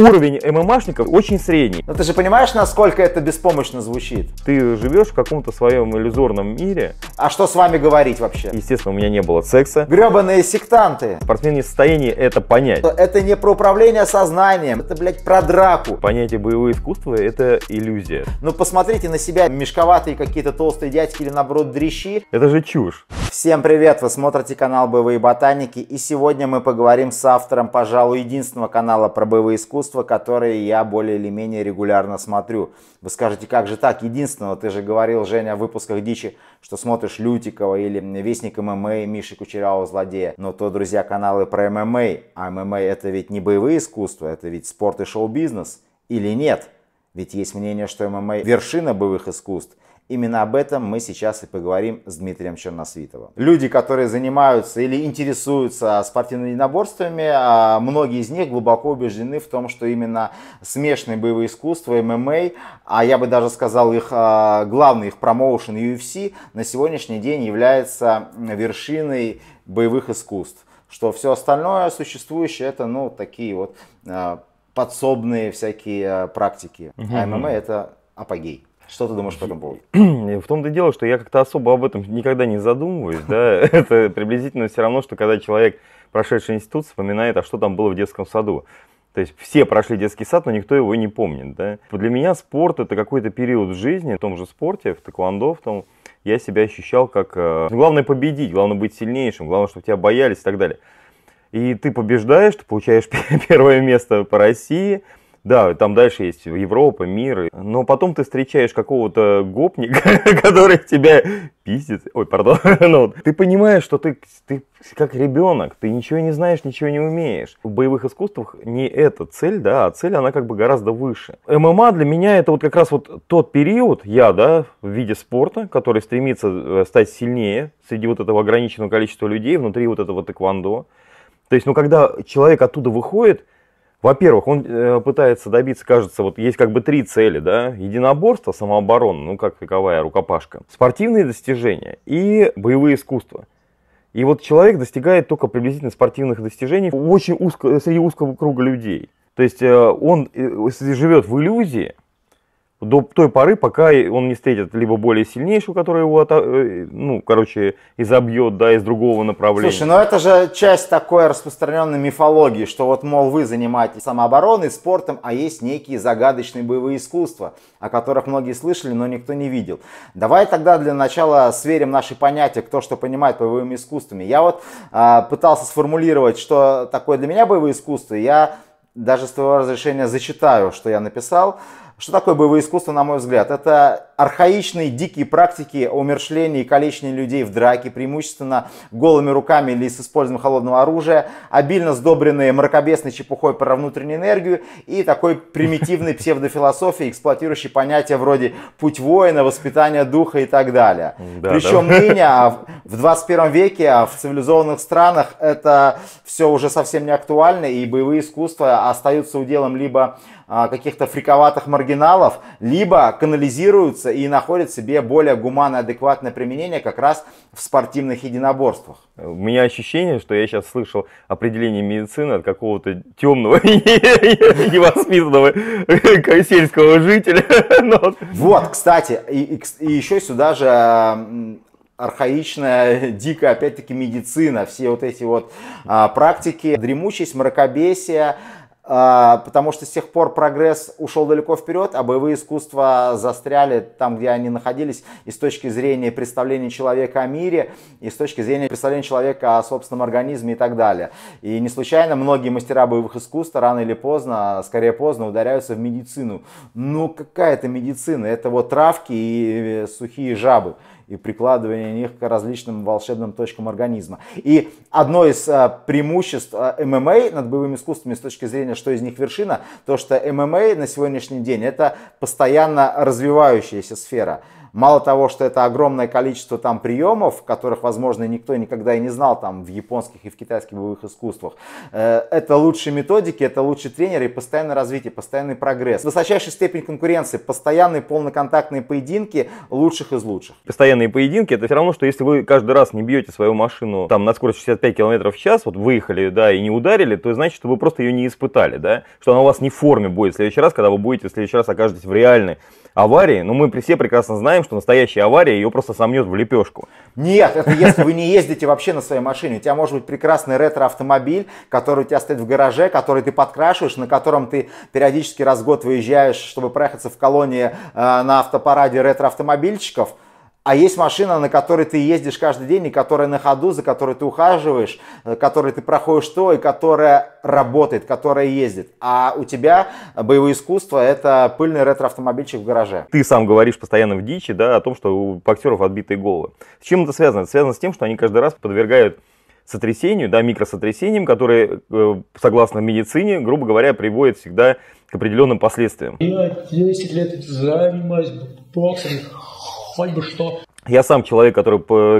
уровень ММАшников очень средний. Но ну, ты же понимаешь, насколько это беспомощно звучит? Ты живешь в каком-то своем иллюзорном мире. А что с вами говорить вообще? Естественно, у меня не было секса. Гребаные сектанты. Спортсмен не в состоянии это понять. Это не про управление сознанием, это, блядь, про драку. Понятие боевое искусство — это иллюзия. Ну посмотрите на себя, мешковатые какие-то толстые дядьки или наоборот дрищи. Это же чушь. Всем привет, вы смотрите канал «Боевые ботаники» и сегодня мы поговорим с автором, пожалуй, единственного канала про боевые искусства искусства, которые я более или менее регулярно смотрю. Вы скажете, как же так? Единственного, ты же говорил, Женя, в выпусках дичи, что смотришь Лютикова или Вестник ММА, Миши Кучерява, Злодея. Но то, друзья, каналы про ММА. А ММА это ведь не боевые искусства, это ведь спорт и шоу-бизнес. Или нет? Ведь есть мнение, что ММА вершина боевых искусств. Именно об этом мы сейчас и поговорим с Дмитрием Черносвитовым. Люди, которые занимаются или интересуются спортивными единоборствами, а многие из них глубоко убеждены в том, что именно смешанные боевые искусства, ММА, а я бы даже сказал их а, главный их промоушен UFC, на сегодняшний день является вершиной боевых искусств. Что все остальное существующее это, ну, такие вот а, подсобные всякие практики. А ММА это апогей. Что ты думаешь по этому поводу? В том-то и дело, что я как-то особо об этом никогда не задумываюсь. Да? Это приблизительно все равно, что когда человек, прошедший институт, вспоминает, а что там было в детском саду. То есть все прошли детский сад, но никто его не помнит. Да? Для меня спорт это какой-то период в жизни, в том же спорте, в тэквондо, в том, я себя ощущал как... Э, главное победить, главное быть сильнейшим, главное, чтобы тебя боялись и так далее. И ты побеждаешь, ты получаешь первое место по России – да, там дальше есть Европа, мир. Но потом ты встречаешь какого-то гопника, который тебя пиздит. Ой, пардон. ну, ты понимаешь, что ты, ты как ребенок, ты ничего не знаешь, ничего не умеешь. В боевых искусствах не эта цель, да, а цель, она как бы гораздо выше. ММА для меня это вот как раз вот тот период, я, да, в виде спорта, который стремится э, стать сильнее среди вот этого ограниченного количества людей, внутри вот этого тэквондо. То есть, ну, когда человек оттуда выходит, во-первых, он э, пытается добиться, кажется, вот есть как бы три цели, да, единоборство, самооборона, ну как таковая рукопашка, спортивные достижения и боевые искусства. И вот человек достигает только приблизительно спортивных достижений очень узко, среди узкого круга людей. То есть э, он э, живет в иллюзии, до той поры, пока он не встретит либо более сильнейшего, который его, э, ну, короче, изобьет, да, из другого направления. Слушай, ну это же часть такой распространенной мифологии, что вот, мол, вы занимаетесь самообороной, спортом, а есть некие загадочные боевые искусства, о которых многие слышали, но никто не видел. Давай тогда для начала сверим наши понятия, кто что понимает боевыми искусствами. Я вот э, пытался сформулировать, что такое для меня боевые искусства, я даже с твоего разрешения зачитаю, что я написал. Что такое боевое искусство, на мой взгляд? Это архаичные дикие практики умершления и калечения людей в драке, преимущественно голыми руками или с использованием холодного оружия, обильно сдобренные мракобесной чепухой про внутреннюю энергию и такой примитивной псевдофилософии, эксплуатирующей понятия вроде «путь воина», «воспитание духа» и так далее. Да, Причем да. ныне, а в 21 веке, а в цивилизованных странах это все уже совсем не актуально, и боевые искусства остаются уделом либо а, каких-то фриковатых маргиналов, либо канализируются и находят себе более гуманное, адекватное применение как раз в спортивных единоборствах. У меня ощущение, что я сейчас слышал определение медицины от какого-то темного невоспитанного сельского жителя. Вот, кстати, и, еще сюда же архаичная, дикая, опять-таки, медицина, все вот эти вот а, практики, дремучесть, мракобесие, а, потому что с тех пор прогресс ушел далеко вперед, а боевые искусства застряли там, где они находились, и с точки зрения представления человека о мире, и с точки зрения представления человека о собственном организме и так далее. И не случайно многие мастера боевых искусств рано или поздно, а скорее поздно, ударяются в медицину. Ну какая это медицина? Это вот травки и сухие жабы и прикладывание них к различным волшебным точкам организма. И одно из э, преимуществ э, ММА над боевыми искусствами с точки зрения, что из них вершина, то что ММА на сегодняшний день это постоянно развивающаяся сфера. Мало того, что это огромное количество там приемов, которых, возможно, никто никогда и не знал там в японских и в китайских боевых искусствах. Э, это лучшие методики, это лучшие тренеры и постоянное развитие, постоянный прогресс. Высочайшая степень конкуренции, постоянные полноконтактные поединки лучших из лучших. Постоянные поединки, это все равно, что если вы каждый раз не бьете свою машину там на скорость 65 км в час, вот выехали, да, и не ударили, то значит, что вы просто ее не испытали, да, что она у вас не в форме будет в следующий раз, когда вы будете в следующий раз окажетесь в реальной аварии, но мы все прекрасно знаем, что настоящая авария ее просто сомнет в лепешку. Нет, это если вы не ездите вообще на своей машине. У тебя может быть прекрасный ретро-автомобиль, который у тебя стоит в гараже, который ты подкрашиваешь, на котором ты периодически раз в год выезжаешь, чтобы проехаться в колонии э, на автопараде ретро-автомобильщиков – а есть машина, на которой ты ездишь каждый день, и которая на ходу, за которой ты ухаживаешь, э, которой ты проходишь то, и которая работает, которая ездит. А у тебя боевое искусство – это пыльный ретро-автомобильчик в гараже. Ты сам говоришь постоянно в дичи да, о том, что у актеров отбитые головы. С чем это связано? Это связано с тем, что они каждый раз подвергают сотрясению, да, микросотрясением, которые, э, согласно медицине, грубо говоря, приводит всегда к определенным последствиям. Я 10 лет занимаюсь боксом, свадьбы что? Я сам человек, который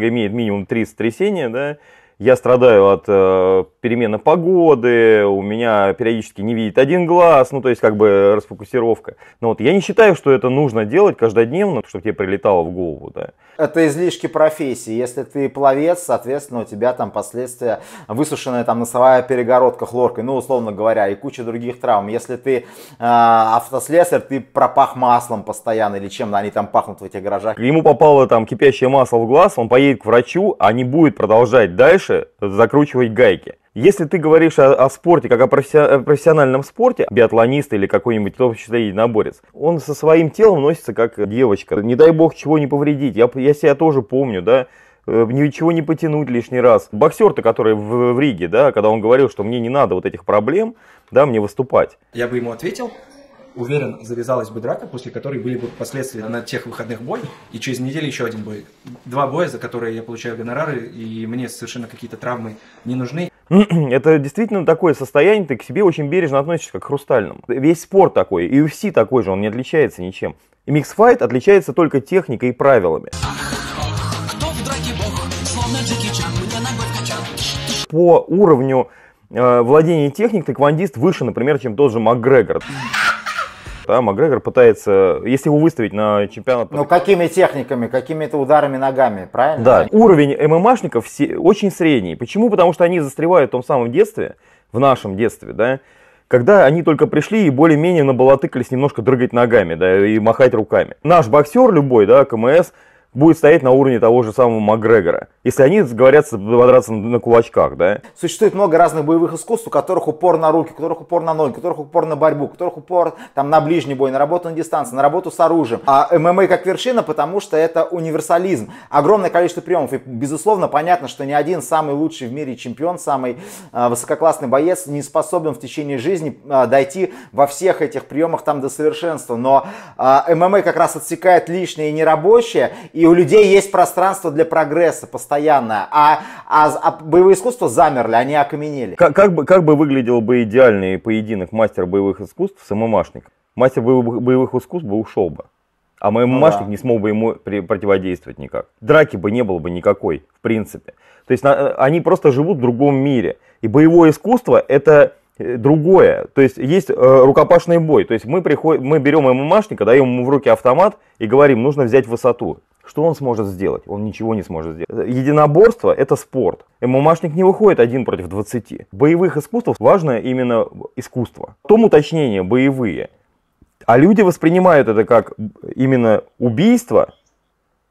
имеет минимум три сотрясения, да, я страдаю от э, перемена погоды, у меня периодически не видит один глаз, ну, то есть как бы э, расфокусировка. Но ну, вот я не считаю, что это нужно делать каждодневно, чтобы тебе прилетало в голову, да. Это излишки профессии. Если ты пловец, соответственно, у тебя там последствия высушенная там носовая перегородка хлоркой, ну, условно говоря, и куча других травм. Если ты э, автослесарь, ты пропах маслом постоянно или чем-то, они там пахнут в этих гаражах. Ему попало там кипящее масло в глаз, он поедет к врачу, а не будет продолжать дальше закручивать гайки. Если ты говоришь о, о спорте, как о э, профессиональном спорте, биатлонист или какой-нибудь, в том единоборец, он со своим телом носится как девочка. Не дай бог чего не повредить. Я, я себя тоже помню, да э, ничего не потянуть лишний раз. Боксер-то, который в, в Риге, да, когда он говорил, что мне не надо вот этих проблем, да, мне выступать. Я бы ему ответил, уверен, завязалась бы драка, после которой были бы последствия на тех выходных бой, и через неделю еще один бой. Два боя, за которые я получаю гонорары, и мне совершенно какие-то травмы не нужны. Это действительно такое состояние, ты к себе очень бережно относишься, как к хрустальному. Весь спорт такой, и UFC такой же, он не отличается ничем. И миксфайт отличается только техникой и правилами. По уровню э, владения техникой тэквондист выше, например, чем тот же МакГрегор а Макгрегор пытается, если его выставить на чемпионат... Ну какими техниками, какими-то ударами ногами, правильно? Да, уровень ММАшников очень средний. Почему? Потому что они застревают в том самом детстве, в нашем детстве, да, когда они только пришли и более-менее набалатыкались немножко дрыгать ногами, да, и махать руками. Наш боксер любой, да, КМС, будет стоять на уровне того же самого Макгрегора. Если они говорят подраться на кулачках, да? Существует много разных боевых искусств, у которых упор на руки, у которых упор на ноги, у которых упор на борьбу, у которых упор там, на ближний бой, на работу на дистанции, на работу с оружием. А ММА как вершина, потому что это универсализм. Огромное количество приемов. И, безусловно, понятно, что ни один самый лучший в мире чемпион, самый э, высококлассный боец не способен в течение жизни э, дойти во всех этих приемах там до совершенства. Но э, ММА как раз отсекает лишнее и нерабочее, и у людей есть пространство для прогресса постоянное, А, а, а боевые искусства замерли, они окаменели. Как, как, бы, как бы выглядел бы идеальный поединок мастера боевых искусств с ММАшником? Мастер боевых, боевых искусств бы ушел бы. А мой ММАшник ну, да. не смог бы ему противодействовать никак. Драки бы не было бы никакой, в принципе. То есть на, они просто живут в другом мире. И боевое искусство это э, другое. То есть есть э, рукопашный бой. То есть мы, приход... мы берем ММАшника, даем ему в руки автомат и говорим, нужно взять высоту. Что он сможет сделать? Он ничего не сможет сделать. Э, единоборство – это спорт. ММАшник не выходит один против двадцати. Боевых искусств важно именно искусство. В том уточнение, боевые. А люди воспринимают это как именно убийство,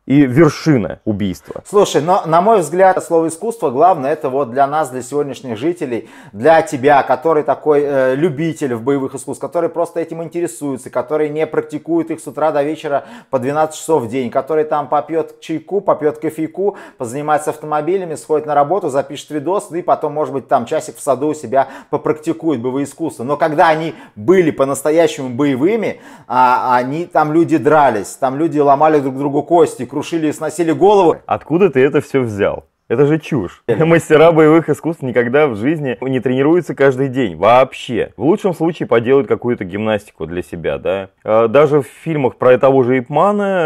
и вершина убийства. Слушай, но на мой взгляд, слово искусство главное это вот для нас, для сегодняшних жителей, для тебя, который такой э, любитель в боевых искусств, который просто этим интересуется, который не практикует их с утра до вечера по 12 часов в день, который там попьет чайку, попьет кофейку, позанимается автомобилями, сходит на работу, запишет видос, ну и потом, может быть, там часик в саду у себя попрактикует боевые искусства. Но когда они были по-настоящему боевыми, а, они там люди дрались, там люди ломали друг другу кости, крушили и сносили головы. Откуда ты это все взял? Это же чушь. Э. Мастера боевых искусств никогда в жизни не тренируются каждый день. Вообще. В лучшем случае поделают какую-то гимнастику для себя, да. А, даже в фильмах про того же Ипмана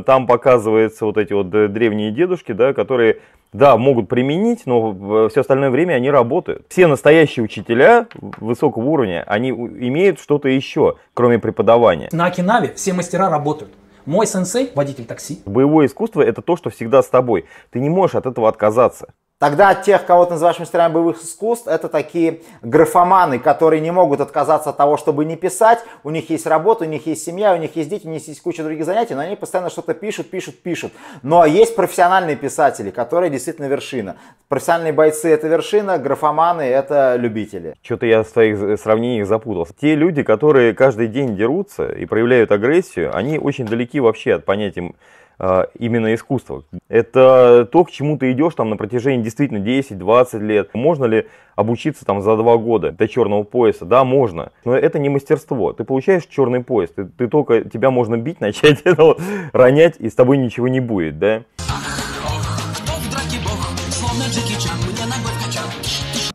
э, там показываются вот эти вот э, древние дедушки, да, которые да, могут применить, но все остальное время они работают. Все настоящие учителя высокого уровня, они имеют что-то еще, кроме преподавания. На Окинаве все мастера работают. Мой сенсей, водитель такси. Боевое искусство это то, что всегда с тобой. Ты не можешь от этого отказаться. Тогда тех, кого ты называешь мастерами боевых искусств, это такие графоманы, которые не могут отказаться от того, чтобы не писать. У них есть работа, у них есть семья, у них есть дети, у них есть куча других занятий, но они постоянно что-то пишут, пишут, пишут. Но есть профессиональные писатели, которые действительно вершина. Профессиональные бойцы – это вершина, графоманы – это любители. Что-то я в своих сравнениях запутался. Те люди, которые каждый день дерутся и проявляют агрессию, они очень далеки вообще от понятия а, именно искусство. Это то, к чему ты идешь там на протяжении действительно 10-20 лет. Можно ли обучиться там за два года до черного пояса? Да, можно. Но это не мастерство. Ты получаешь черный пояс, ты, ты только тебя можно бить, начать это, ронять, и с тобой ничего не будет, да?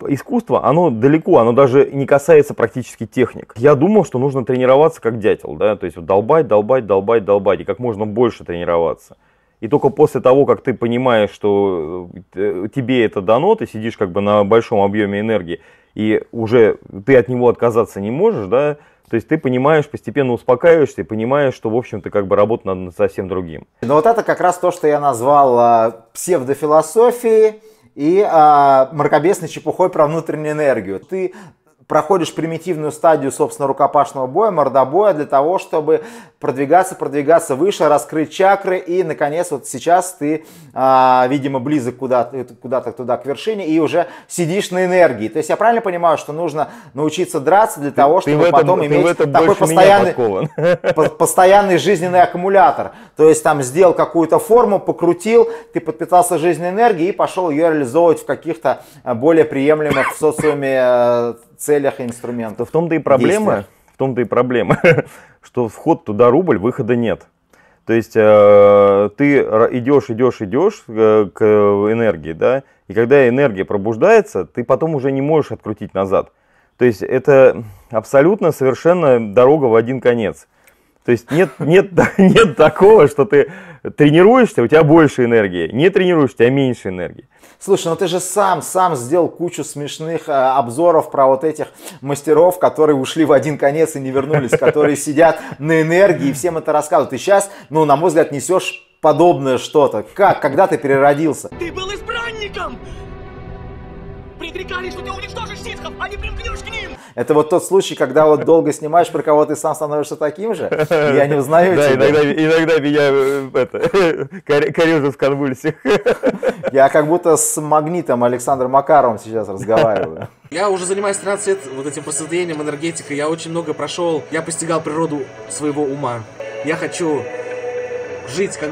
искусство, оно далеко, оно даже не касается практически техник. Я думал, что нужно тренироваться как дятел, да, то есть вот долбать, долбать, долбать, долбать, и как можно больше тренироваться. И только после того, как ты понимаешь, что э, тебе это дано, ты сидишь как бы на большом объеме энергии, и уже ты от него отказаться не можешь, да, то есть ты понимаешь, постепенно успокаиваешься и понимаешь, что, в общем-то, как бы работа над совсем другим. Но ну, вот это как раз то, что я назвал а, псевдофилософией, и а, мракобесной чепухой про внутреннюю энергию. Ты проходишь примитивную стадию, собственно, рукопашного боя, мордобоя для того, чтобы продвигаться, продвигаться выше, раскрыть чакры и, наконец, вот сейчас ты, а, видимо, близок куда-то куда то туда, к вершине и уже сидишь на энергии. То есть я правильно понимаю, что нужно научиться драться для того, ты, чтобы ты потом этом, иметь такой постоянный, постоянный жизненный аккумулятор. То есть там сделал какую-то форму, покрутил, ты подпитался жизненной энергией и пошел ее реализовывать в каких-то а, более приемлемых в социуме а, целях и инструментах. В том-то и проблема, в том-то и проблема, что вход туда рубль, выхода нет. То есть э, ты идешь, идешь, идешь э, к энергии, да, и когда энергия пробуждается, ты потом уже не можешь открутить назад. То есть это абсолютно совершенно дорога в один конец. То есть нет, нет, нет такого, что ты тренируешься, у тебя больше энергии. Не тренируешься, у тебя меньше энергии. Слушай, ну ты же сам, сам сделал кучу смешных э, обзоров про вот этих мастеров, которые ушли в один конец и не вернулись, которые сидят на энергии и всем это рассказывают. И сейчас, ну, на мой взгляд, несешь подобное что-то. Как? Когда ты переродился? Ты был избранником! кричали, что ты уничтожишь ситхов, а не примкнешь к ним. Это вот тот случай, когда вот долго снимаешь про кого ты сам становишься таким же, и я не узнаю тебя. Да, иногда, иногда меня э, это, корежит в конвульсиях. Я как будто с магнитом Александром Макаровым сейчас разговариваю. Я уже занимаюсь 13 лет вот этим просветлением, энергетикой. Я очень много прошел. Я постигал природу своего ума. Я хочу жить как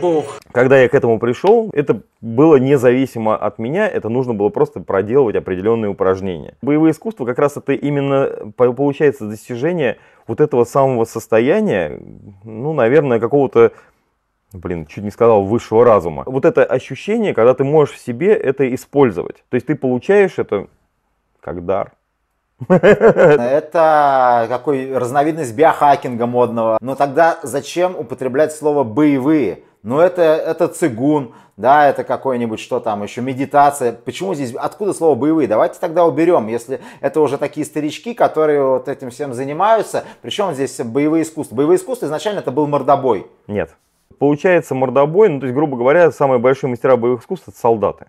бог. Когда я к этому пришел, это было независимо от меня, это нужно было просто проделывать определенные упражнения. Боевое искусство как раз это именно получается достижение вот этого самого состояния, ну, наверное, какого-то блин, чуть не сказал, высшего разума. Вот это ощущение, когда ты можешь в себе это использовать. То есть ты получаешь это как дар. Это какой разновидность биохакинга модного. Но тогда зачем употреблять слово «боевые»? но ну, это, это цигун, да, это какое нибудь что там еще, медитация. Почему здесь, откуда слово боевые? Давайте тогда уберем, если это уже такие старички, которые вот этим всем занимаются. Причем здесь боевые искусства? Боевые искусства изначально это был мордобой. Нет. Получается мордобой, ну то есть, грубо говоря, самые большие мастера боевых искусств это солдаты.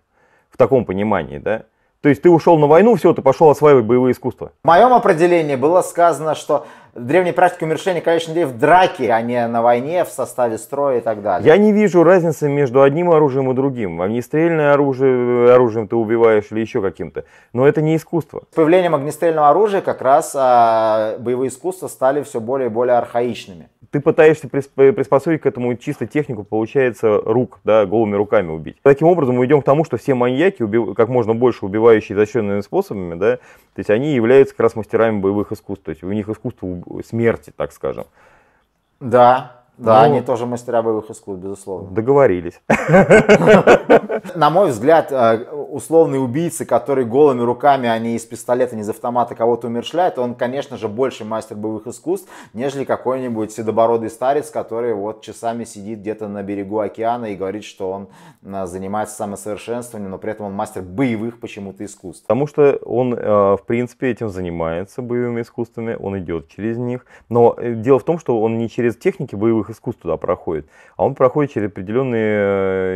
В таком понимании, да? То есть ты ушел на войну, все, ты пошел осваивать боевые искусства. В моем определении было сказано, что древней практике умершения конечно, людей в драке, а не на войне, в составе строя и так далее. Я не вижу разницы между одним оружием и другим. Огнестрельное а оружие, оружием ты убиваешь или еще каким-то. Но это не искусство. С появлением огнестрельного оружия как раз а, боевые искусства стали все более и более архаичными ты пытаешься приспособить к этому чисто технику, получается, рук, да, голыми руками убить. Таким образом, мы идем к тому, что все маньяки, как можно больше убивающие изощренными способами, да, то есть они являются как раз мастерами боевых искусств, то есть у них искусство смерти, так скажем. Да, да, ну, они тоже мастера боевых искусств, безусловно. Договорились. На мой взгляд, э, условный убийца, который голыми руками, а не из пистолета, не из автомата кого-то умершляют, он, конечно же, больше мастер боевых искусств, нежели какой-нибудь седобородый старец, который вот часами сидит где-то на берегу океана и говорит, что он э, занимается самосовершенствованием, но при этом он мастер боевых почему-то искусств. Потому что он, э, в принципе, этим занимается, боевыми искусствами, он идет через них. Но дело в том, что он не через техники боевых искусств туда проходит, а он проходит через определенные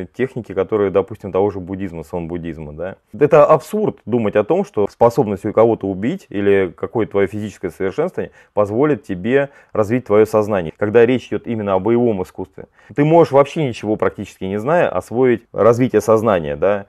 э, техники, которые, допустим, того же буддизма, сон буддизма. Да? Это абсурд думать о том, что способность кого-то убить или какое-то твое физическое совершенствование позволит тебе развить твое сознание. Когда речь идет именно о боевом искусстве, ты можешь вообще ничего практически не зная освоить развитие сознания. Да?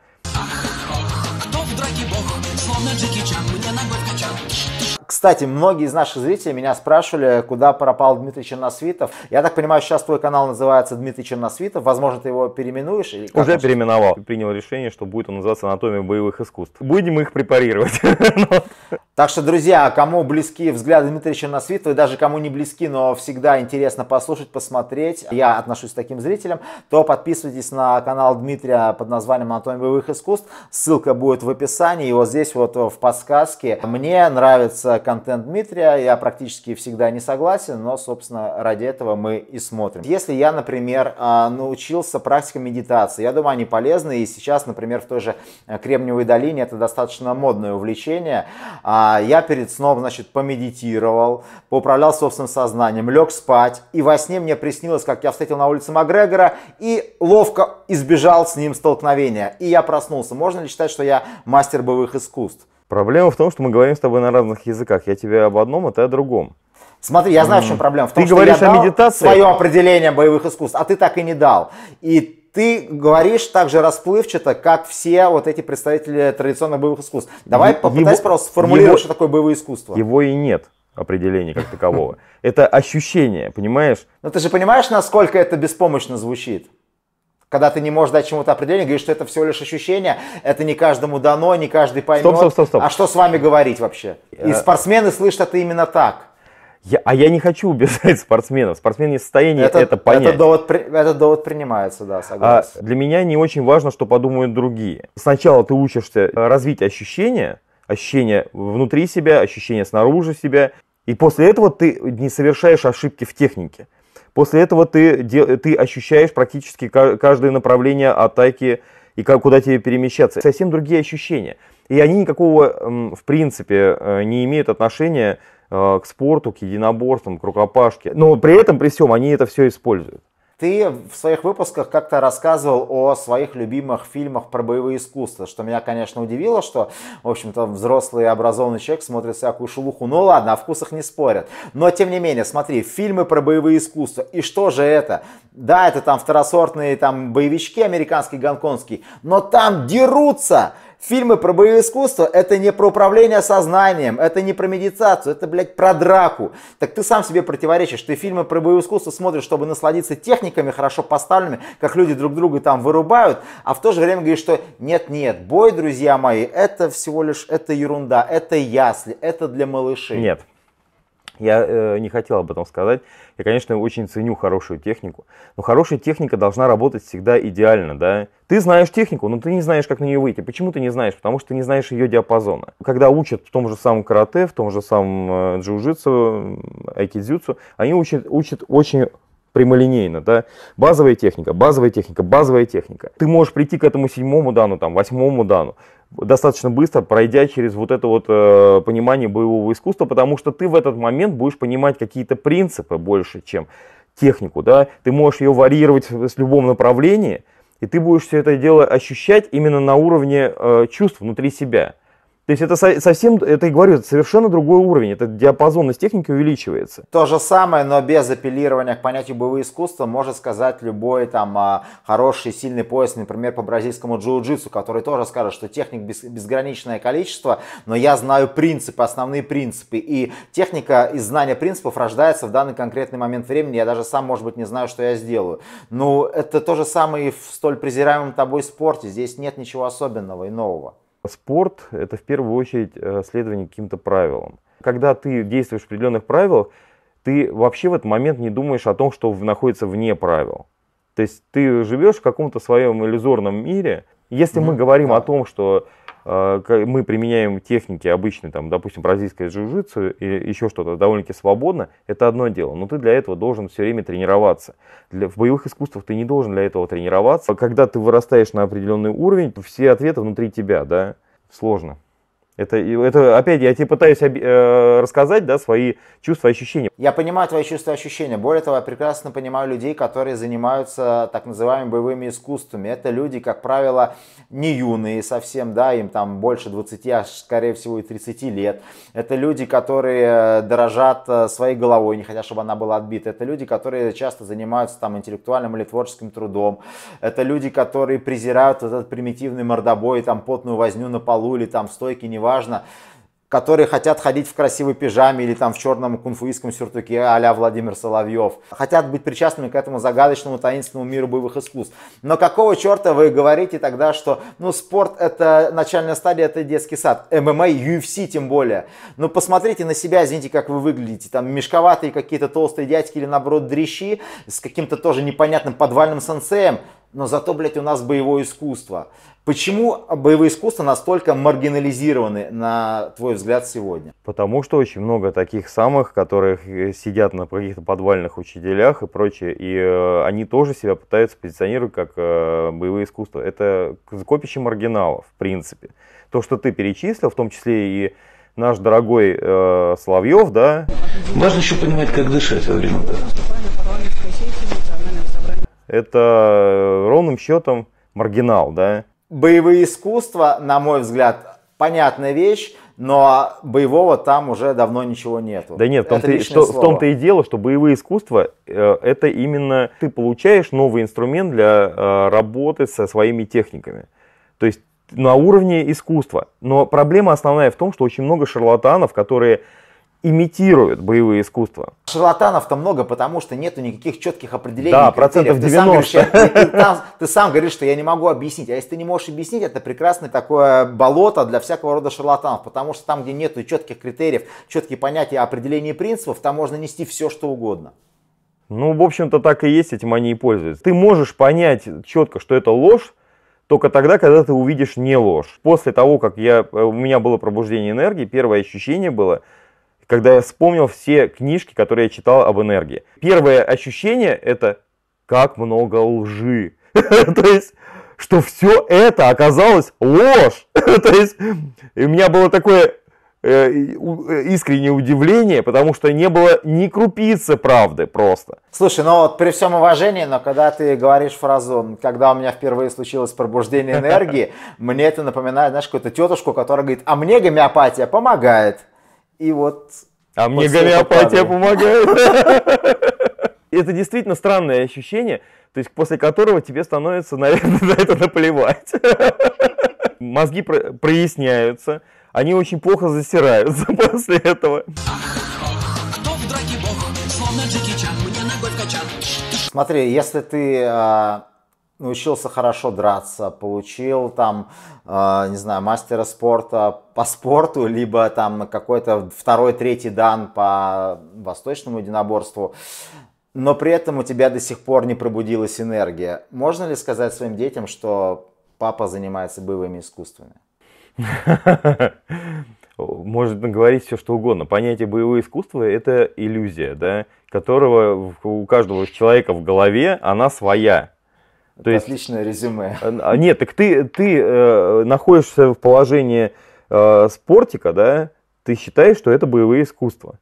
Кстати, многие из наших зрителей меня спрашивали, куда пропал Дмитрий Черносвитов. Я так понимаю, сейчас твой канал называется Дмитрий Черносвитов. Возможно, ты его переименуешь? Или Уже он... переименовал. Принял решение, что будет он называться «Анатомия боевых искусств». Будем их препарировать. Так что, друзья, кому близки взгляды Дмитрича на Свитова, даже кому не близки, но всегда интересно послушать, посмотреть, я отношусь к таким зрителям, то подписывайтесь на канал Дмитрия под названием «Анатомия боевых искусств». Ссылка будет в описании и вот здесь вот в подсказке. Мне нравится контент Дмитрия, я практически всегда не согласен, но, собственно, ради этого мы и смотрим. Если я, например, а, научился практикам медитации, я думаю, они полезны, и сейчас, например, в той же э, Кремниевой долине это достаточно модное увлечение, а я перед сном, значит, помедитировал, поуправлял собственным сознанием, лег спать. И во сне мне приснилось, как я встретил на улице Макгрегора и ловко избежал с ним столкновения. И я проснулся. Можно ли считать, что я мастер боевых искусств? Проблема в том, что мы говорим с тобой на разных языках. Я тебе об одном, а ты о другом. Смотри, я знаю, в чем проблема. В том, ты что говоришь я дал о медитации. свое определение боевых искусств, а ты так и не дал. И ты говоришь так же расплывчато, как все вот эти представители традиционных боевых искусств. Давай его, попытайся просто сформулировать, что такое боевое искусство. Его и нет определения как такового. Это ощущение, понимаешь? Но ты же понимаешь, насколько это беспомощно звучит? Когда ты не можешь дать чему-то определение, говоришь, что это всего лишь ощущение, это не каждому дано, не каждый поймет. Стоп, стоп, стоп, стоп. А что с вами говорить вообще? И э, спортсмены слышат это именно так. Я, а я не хочу убеждать спортсменов. Спортсмен не в состоянии это, это понять. Это довод, этот довод принимается, да, а согласен. А для меня не очень важно, что подумают другие. Сначала ты учишься э, развить ощущения, ощущения внутри себя, ощущения снаружи себя. И после этого ты не совершаешь ошибки в технике. После этого ты, ты ощущаешь практически каждое направление атаки и как, куда тебе перемещаться. Совсем другие ощущения. И они никакого, в принципе, э, не имеют отношения Э, к спорту, к единоборствам, к рукопашке. Но при этом, при всем, они это все используют. Ты в своих выпусках как-то рассказывал о своих любимых фильмах про боевые искусства, что меня, конечно, удивило, что, в общем-то, взрослый и образованный человек смотрит всякую шелуху. Ну ладно, о вкусах не спорят. Но, тем не менее, смотри, фильмы про боевые искусства. И что же это? Да, это там второсортные там боевички американские, гонконгские, но там дерутся! Фильмы про боевое искусство это не про управление сознанием, это не про медитацию, это, блядь, про драку. Так ты сам себе противоречишь. Ты фильмы про боевое искусство смотришь, чтобы насладиться техниками хорошо поставленными, как люди друг друга там вырубают, а в то же время говоришь, что нет-нет, бой, друзья мои, это всего лишь, это ерунда, это ясли, это для малышей. Нет, я э, не хотел об этом сказать. Я, конечно, очень ценю хорошую технику. Но хорошая техника должна работать всегда идеально, да. Ты знаешь технику, но ты не знаешь, как на нее выйти. Почему ты не знаешь? Потому что ты не знаешь ее диапазона. Когда учат в том же самом карате, в том же самом э, джиу-джитсу, айкидзюцу, они учат, учат очень прямолинейно, да, базовая техника, базовая техника, базовая техника. Ты можешь прийти к этому седьмому дану, там, восьмому дану, достаточно быстро пройдя через вот это вот э, понимание боевого искусства, потому что ты в этот момент будешь понимать какие-то принципы больше, чем технику, да, ты можешь ее варьировать с любом направлении, и ты будешь все это дело ощущать именно на уровне э, чувств внутри себя. То есть это совсем, это и говорю, это совершенно другой уровень. Это диапазонность техники увеличивается. То же самое, но без апеллирования к понятию боевое искусство может сказать любой там а, хороший, сильный пояс, например, по бразильскому джиу-джитсу, который тоже скажет, что техник безграничное количество, но я знаю принципы, основные принципы. И техника из знания принципов рождается в данный конкретный момент времени. Я даже сам, может быть, не знаю, что я сделаю. Ну, это то же самое и в столь презираемом тобой спорте. Здесь нет ничего особенного и нового. Спорт – это в первую очередь э, следование каким-то правилам. Когда ты действуешь в определенных правилах, ты вообще в этот момент не думаешь о том, что находится вне правил. То есть ты живешь в каком-то своем иллюзорном мире. Если mm-hmm. мы говорим да. о том, что а, мы применяем техники обычные, там, допустим, бразильское джиу-джитсу или еще что-то довольно-таки свободно, это одно дело. Но ты для этого должен все время тренироваться. Для, в боевых искусствах ты не должен для этого тренироваться. Когда ты вырастаешь на определенный уровень, все ответы внутри тебя, да, сложно. Это, это опять я тебе пытаюсь э, рассказать да, свои чувства и ощущения. Я понимаю твои чувства и ощущения. Более того, я прекрасно понимаю людей, которые занимаются так называемыми боевыми искусствами. Это люди, как правило, не юные совсем, да, им там больше 20, а скорее всего и 30 лет. Это люди, которые э, дорожат э, своей головой, не хотят, чтобы она была отбита. Это люди, которые часто занимаются там интеллектуальным или творческим трудом. Это люди, которые презирают этот примитивный мордобой, там потную возню на полу или там стойки не неважно, которые хотят ходить в красивой пижаме или там в черном кунфуистском сюртуке а Владимир Соловьев. Хотят быть причастными к этому загадочному таинственному миру боевых искусств. Но какого черта вы говорите тогда, что ну спорт это начальная стадия, это детский сад. ММА, UFC тем более. Ну посмотрите на себя, извините, как вы выглядите. Там мешковатые какие-то толстые дядьки или наоборот дрищи с каким-то тоже непонятным подвальным сенсеем но зато, блядь, у нас боевое искусство. Почему боевые искусства настолько маргинализированы, на твой взгляд, сегодня? Потому что очень много таких самых, которых э, сидят на каких-то подвальных учителях и прочее, и э, они тоже себя пытаются позиционировать как э, боевые искусства. Это копище маргиналов, в принципе. То, что ты перечислил, в том числе и наш дорогой э, Соловьев, да? Важно еще понимать, как дышать во время этого это э, ровным счетом маргинал, да. Боевые искусства, на мой взгляд, понятная вещь, но боевого там уже давно ничего нету. Да нет, в том-то, и, что, в том-то и дело, что боевые искусства э, это именно ты получаешь новый инструмент для э, работы со своими техниками. То есть на уровне искусства. Но проблема основная в том, что очень много шарлатанов, которые имитируют боевые искусства. Шарлатанов-то много, потому что нету никаких четких определений. Да, процентов 90. Ты сам, говоришь, что я не могу объяснить. А если ты не можешь объяснить, это прекрасное такое болото для всякого рода шарлатанов. Потому что там, где нету четких критериев, четких понятий, определений, принципов, там можно нести все, что угодно. Ну, в общем-то, так и есть, этим они и пользуются. Ты можешь понять четко, что это ложь, только тогда, когда ты увидишь не ложь. После того, как я, э, у меня было пробуждение энергии, первое ощущение было – когда я вспомнил все книжки, которые я читал об энергии. Первое ощущение это как много лжи. То есть, что все это оказалось ложь. То есть, у меня было такое э, э, искреннее удивление, потому что не было ни крупицы правды просто. Слушай, ну вот при всем уважении, но когда ты говоришь фразу, когда у меня впервые случилось пробуждение энергии, мне это напоминает, знаешь, какую-то тетушку, которая говорит, а мне гомеопатия помогает и вот... А мне гомеопатия помогает. Это действительно странное ощущение, то есть после которого тебе становится, наверное, за это наплевать. Мозги проясняются, они очень плохо засираются после этого. Смотри, если ты а, научился хорошо драться, получил там, э, не знаю, мастера спорта по спорту, либо там какой-то второй, третий дан по восточному единоборству, но при этом у тебя до сих пор не пробудилась энергия. Можно ли сказать своим детям, что папа занимается боевыми искусствами? Можно говорить все, что угодно. Понятие боевое искусство – это иллюзия, да, которого у каждого человека в голове она своя это есть отличное резюме. А, а, нет, так ты, ты э, находишься в положении э, спортика, да, ты считаешь, что это боевые искусства.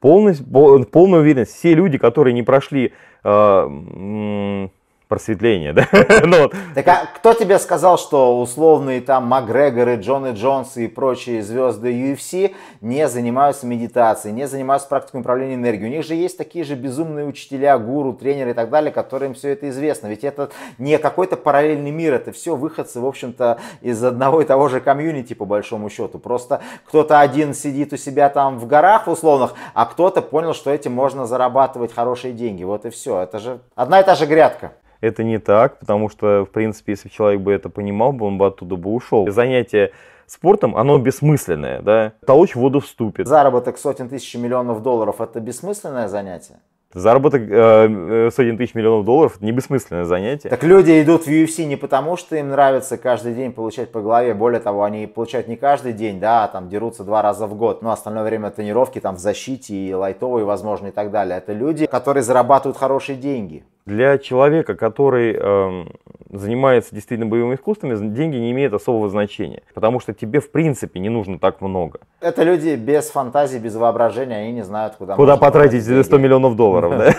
Полность, полная уверенность. Все люди, которые не прошли э, просветление, да? ну, вот. Так а кто тебе сказал, что условные там Макгрегоры, Джон и Джонс и прочие звезды UFC не занимаются медитацией, не занимаются практикой управления энергией? У них же есть такие же безумные учителя, гуру, тренеры и так далее, которым все это известно. Ведь это не какой-то параллельный мир, это все выходцы, в общем-то, из одного и того же комьюнити, по большому счету. Просто кто-то один сидит у себя там в горах условных, а кто-то понял, что этим можно зарабатывать хорошие деньги. Вот и все. Это же одна и та же грядка. Это не так, потому что, в принципе, если человек бы это понимал, бы он бы оттуда бы ушел. Занятие спортом, оно бессмысленное, да. Толочь воду вступит. Заработок сотен тысяч миллионов долларов – это бессмысленное занятие? Заработок э, э сотен тысяч миллионов долларов – это не бессмысленное занятие. Так люди идут в UFC не потому, что им нравится каждый день получать по голове. Более того, они получают не каждый день, да, а там дерутся два раза в год. Но остальное время тренировки там в защите и лайтовые, возможно, и так далее. Это люди, которые зарабатывают хорошие деньги. Для человека, который э, занимается действительно боевыми искусствами, деньги не имеют особого значения, потому что тебе в принципе не нужно так много. Это люди без фантазии, без воображения, они не знают, куда Куда потратить 100 деньги. миллионов долларов,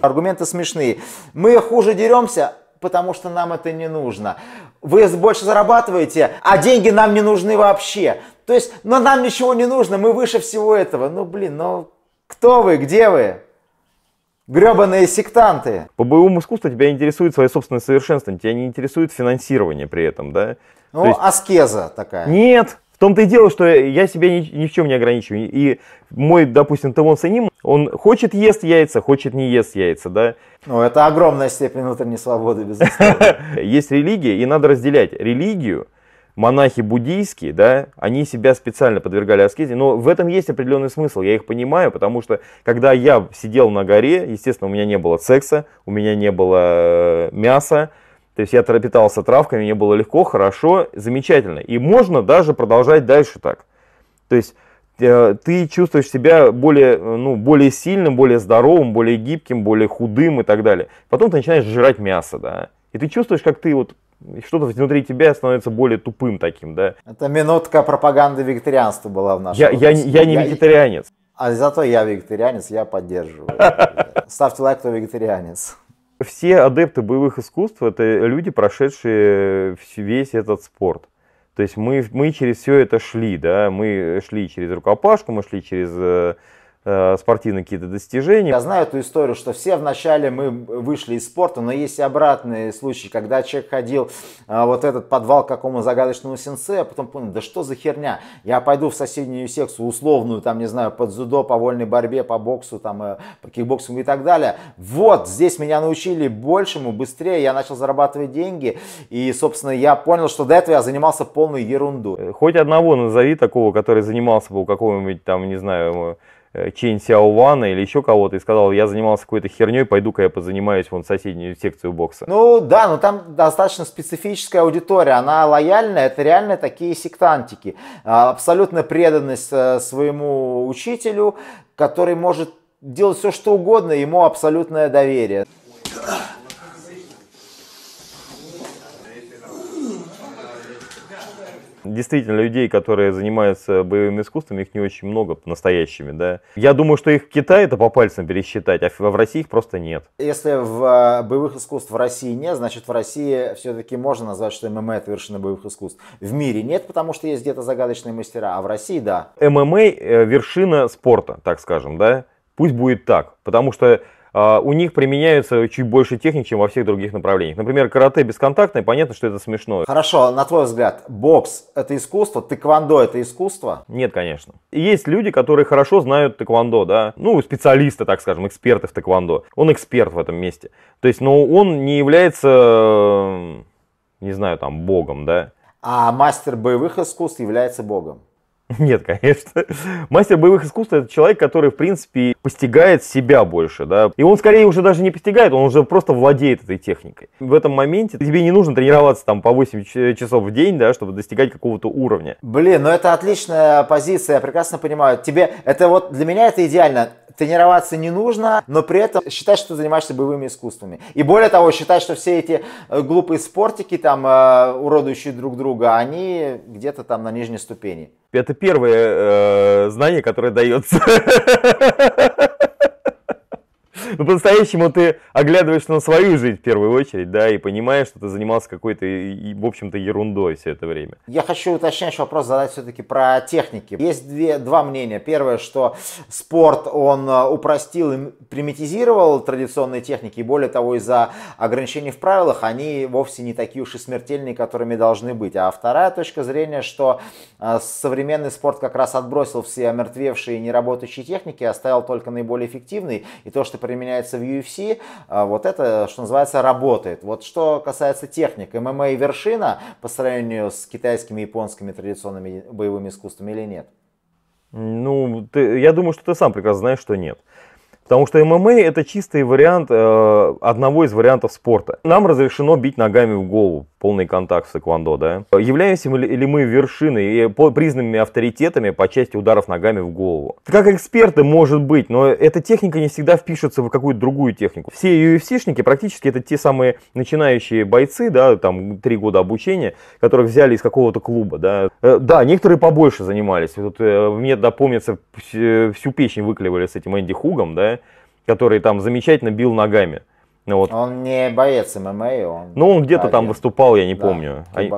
Аргументы смешные. Мы хуже деремся, потому что нам это не нужно. Вы больше зарабатываете, а деньги нам не нужны вообще. То есть, но нам ничего не нужно, мы выше всего этого. Ну, блин, ну кто вы, где вы? Гребаные сектанты. По боевому искусству тебя интересует свое собственное совершенствование, тебя не интересует финансирование при этом, да? Ну, есть... аскеза такая. Нет, в том-то и дело, что я себя ни, ни в чем не ограничиваю. И мой, допустим, Тавон Саним, он хочет ест яйца, хочет не ест яйца, да? Ну, это огромная степень внутренней свободы, безусловно. Есть религия, и надо разделять религию монахи буддийские, да, они себя специально подвергали аскезе, но в этом есть определенный смысл, я их понимаю, потому что когда я сидел на горе, естественно, у меня не было секса, у меня не было э, мяса, то есть я питался травками, мне было легко, хорошо, замечательно. И можно даже продолжать дальше так. То есть э, ты чувствуешь себя более, э, ну, более сильным, более здоровым, более гибким, более худым и так далее. Потом ты начинаешь жрать мясо, да. И ты чувствуешь, как ты вот что-то внутри тебя становится более тупым таким, да. Это минутка пропаганды вегетарианства была в нашем. Я, я, я не вегетарианец. А зато я вегетарианец, я поддерживаю. Ставьте лайк, кто вегетарианец. Все адепты боевых искусств – это люди, прошедшие весь этот спорт. То есть мы, мы через все это шли, да, мы шли через рукопашку, мы шли через э, Э, спортивные какие-то достижения. Я знаю эту историю, что все вначале мы вышли из спорта, но есть и обратные случаи, когда человек ходил а, вот этот подвал к какому загадочному сенсе, а потом понял, да что за херня, я пойду в соседнюю секцию условную, там, не знаю, под зудо, по вольной борьбе, по боксу, там, э, по кикбоксингу и так далее. Вот, здесь меня научили большему, быстрее, я начал зарабатывать деньги, и, собственно, я понял, что до этого я занимался полной ерундой. Хоть одного назови такого, который занимался бы у какого-нибудь там, не знаю, Э, Чен Сяована или еще кого-то и сказал, я занимался какой-то херней, пойду-ка я позанимаюсь вон соседнюю секцию бокса. Ну да, но там достаточно специфическая аудитория, она лояльная, это реально такие сектантики. А, Абсолютная преданность э, своему учителю, который может делать все, что угодно, ему абсолютное доверие. Действительно, людей, которые занимаются боевыми искусствами, их не очень много настоящими, да. Я думаю, что их в Китае это по пальцам пересчитать, а в России их просто нет. Если в э, боевых искусствах в России нет, значит в России все-таки можно назвать, что ММА это вершина боевых искусств. В мире нет, потому что есть где-то загадочные мастера, а в России да. ММА э, вершина спорта, так скажем, да. Пусть будет так, потому что а, у них применяется чуть больше техник, чем во всех других направлениях. Например, карате бесконтактное, понятно, что это смешно. Хорошо, на твой взгляд, бокс – это искусство, тэквондо – это искусство? Нет, конечно. Есть люди, которые хорошо знают тэквондо, да, ну, специалисты, так скажем, эксперты в тэквондо. Он эксперт в этом месте. То есть, ну он не является, не знаю, там, богом, да. А мастер боевых искусств является богом. Нет, конечно. Мастер боевых искусств – это человек, который, в принципе, постигает себя больше, да. И он скорее уже даже не постигает, он уже просто владеет этой техникой. В этом моменте тебе не нужно тренироваться там по 8 э, часов в день, да, чтобы достигать какого-то уровня. Блин, ну это отличная позиция, я прекрасно понимаю. Тебе, это вот, для меня это идеально тренироваться не нужно, но при этом считать, что ты занимаешься боевыми искусствами. И более того, считать, что все эти э, глупые спортики, там, э, уродующие друг друга, они где-то там на нижней ступени. Это первое э, знание, которое дается. Но по-настоящему ты оглядываешься на свою жизнь в первую очередь, да, и понимаешь, что ты занимался какой-то, в общем-то, ерундой все это время. Я хочу уточняющий вопрос задать все-таки про техники. Есть две, два мнения. Первое, что спорт, он э, упростил и примитизировал традиционные техники, и более того, из-за ограничений в правилах они вовсе не такие уж и смертельные, которыми должны быть. А вторая точка зрения, что э, современный спорт как раз отбросил все омертвевшие и неработающие техники, оставил а только наиболее эффективные, и то, что применяется применяется в UFC, а вот это, что называется, работает. Вот что касается техник, ММА вершина по сравнению с китайскими, японскими традиционными боевыми искусствами или нет? Ну, ты, я думаю, что ты сам прекрасно знаешь, что нет. Потому что ММА это чистый вариант э, одного из вариантов спорта. Нам разрешено бить ногами в голову, полный контакт в секвандо, да? Являемся ли мы вершиной и признанными авторитетами по части ударов ногами в голову? Как эксперты, может быть, но эта техника не всегда впишется в какую-то другую технику. Все UFC-шники практически это те самые начинающие бойцы, да, там три года обучения, которых взяли из какого-то клуба, да. Э, да, некоторые побольше занимались. Вот, э, мне, да, помнится, всю э, печень выклевали с этим Энди Хугом, да, который там замечательно бил ногами. Ну, вот. Он не боец ММА, он... Ну, он где-то там выступал, я не да, помню. А...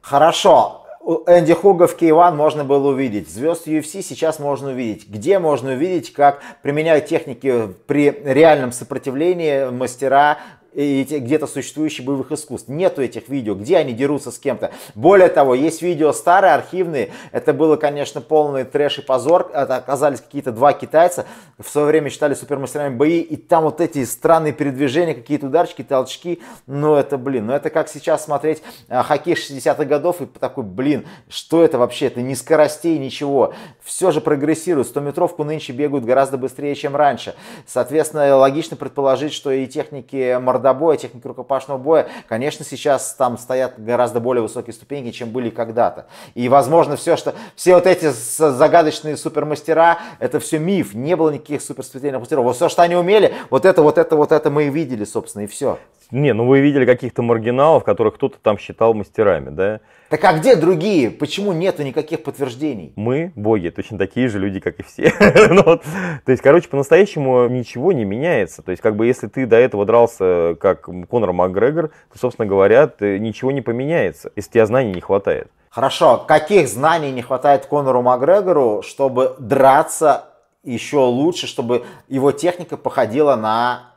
Хорошо, Энди Хуга в Кейван можно было увидеть. Звезд UFC сейчас можно увидеть. Где можно увидеть, как применяют техники при реальном сопротивлении мастера где-то существующих боевых искусств. Нету этих видео, где они дерутся с кем-то. Более того, есть видео старые, архивные. Это было, конечно, полный трэш и позор. Это оказались какие-то два китайца. В свое время считали супермастерами бои. И там вот эти странные передвижения, какие-то ударчики, толчки. Ну это, блин, ну это как сейчас смотреть а, хоккей 60-х годов и такой, блин, что это вообще? Это не скоростей, ничего. Все же прогрессирует. 100-метровку нынче бегают гораздо быстрее, чем раньше. Соответственно, логично предположить, что и техники мордования мордобоя, техники рукопашного боя, конечно, сейчас там стоят гораздо более высокие ступеньки, чем были когда-то. И, возможно, все, что все вот эти загадочные супермастера, это все миф. Не было никаких суперсветильных мастеров. Вот все, что они умели, вот это, вот это, вот это мы и видели, собственно, и все не, ну вы видели каких-то маргиналов, которых кто-то там считал мастерами, да? Так а где другие? Почему нету никаких подтверждений? Мы, боги, точно такие же люди, как и все. Ну то есть, короче, по-настоящему ничего не меняется. То есть, как бы, если ты до этого дрался как Конор Макгрегор, то, собственно говоря, ничего не поменяется, если тебя знаний не хватает. Хорошо, каких знаний не хватает Конору Макгрегору, чтобы драться еще лучше, чтобы его техника походила на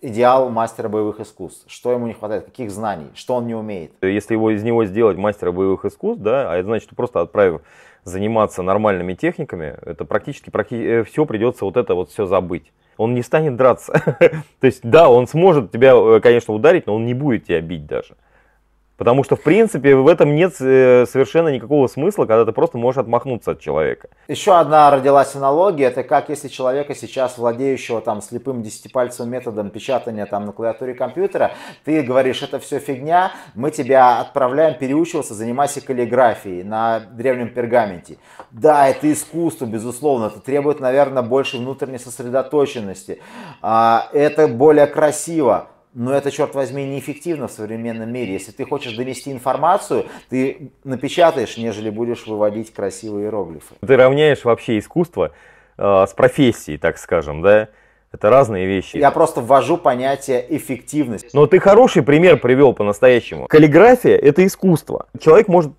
идеал мастера боевых искусств? Что ему не хватает? Каких знаний? Что он не умеет? Э, если его, из него сделать мастера боевых искусств, да, а это значит, просто отправив заниматься нормальными техниками, это практически, практи э, все придется вот это вот все забыть. Он не станет драться. То есть, да, он сможет тебя, э, конечно, ударить, но он не будет тебя бить даже. Потому что, в принципе, в этом нет э, совершенно никакого смысла, когда ты просто можешь отмахнуться от человека. Еще одна родилась аналогия, это как если человека сейчас, владеющего там слепым десятипальцевым методом печатания там на клавиатуре компьютера, ты говоришь, это все фигня, мы тебя отправляем переучиваться, занимайся каллиграфией на древнем пергаменте. Да, это искусство, безусловно, это требует, наверное, больше внутренней сосредоточенности, а, это более красиво, но это, черт возьми, неэффективно в современном мире. Если ты хочешь донести информацию, ты напечатаешь, нежели будешь выводить красивые иероглифы. Ты равняешь вообще искусство э, с профессией, так скажем, да? Это разные вещи. Я просто ввожу понятие эффективность. Но ты хороший пример привел по-настоящему. Каллиграфия – это искусство. Человек может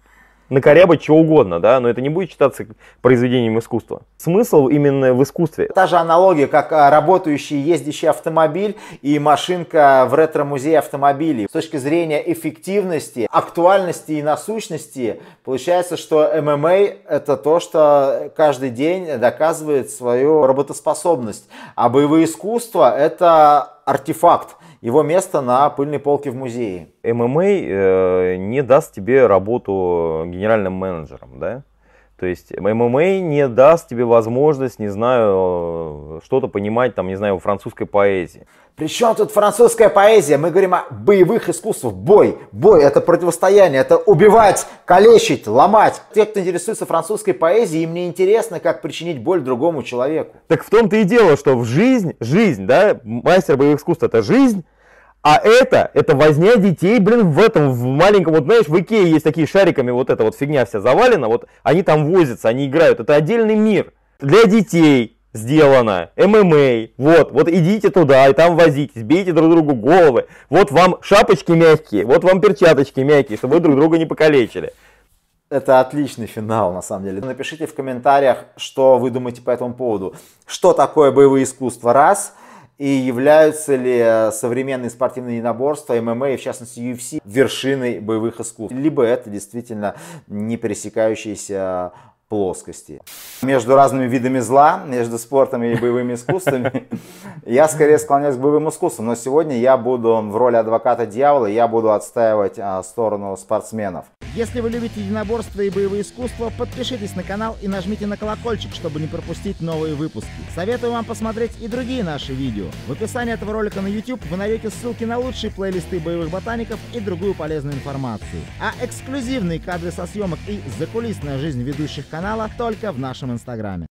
накорябать чего угодно, да, но это не будет считаться произведением искусства. Смысл именно в искусстве. Та же аналогия, как а, работающий ездящий автомобиль и машинка в ретро-музее автомобилей. С точки зрения эффективности, актуальности и насущности, получается, что ММА это то, что каждый день доказывает свою работоспособность. А боевые искусства это артефакт, его место на пыльной полке в музее. ММА э, не даст тебе работу генеральным менеджером, да? То есть ММА не даст тебе возможность, не знаю, что-то понимать, там, не знаю, у французской поэзии. Причем тут французская поэзия? Мы говорим о боевых искусствах. Бой, бой, это противостояние, это убивать, калечить, ломать. Те, кто интересуется французской поэзией, им не интересно, как причинить боль другому человеку. Так в том-то и дело, что в жизнь, жизнь, да, мастер боевых искусств это жизнь, а это, это возня детей, блин, в этом, в маленьком, вот знаешь, в Икее есть такие шариками, вот эта вот фигня вся завалена, вот они там возятся, они играют, это отдельный мир. Для детей сделано, ММА, вот, вот идите туда и там возитесь, бейте друг другу головы, вот вам шапочки мягкие, вот вам перчаточки мягкие, чтобы вы друг друга не покалечили. Это отличный финал, на самом деле. Напишите в комментариях, что вы думаете по этому поводу. Что такое боевые искусства? Раз – и являются ли э, современные спортивные единоборства, ММА и в частности UFC вершиной боевых искусств, либо это действительно не пересекающиеся плоскости. Между разными видами зла, между спортом и боевыми искусствами, я скорее склоняюсь к боевым искусствам, но сегодня я буду в роли адвоката дьявола, я буду отстаивать э, сторону спортсменов. Если вы любите единоборство и боевые искусства, подпишитесь на канал и нажмите на колокольчик, чтобы не пропустить новые выпуски. Советую вам посмотреть и другие наши видео. В описании этого ролика на YouTube вы найдете ссылки на лучшие плейлисты боевых ботаников и другую полезную информацию. А эксклюзивные кадры со съемок и закулисная жизнь ведущих канала только в нашем инстаграме.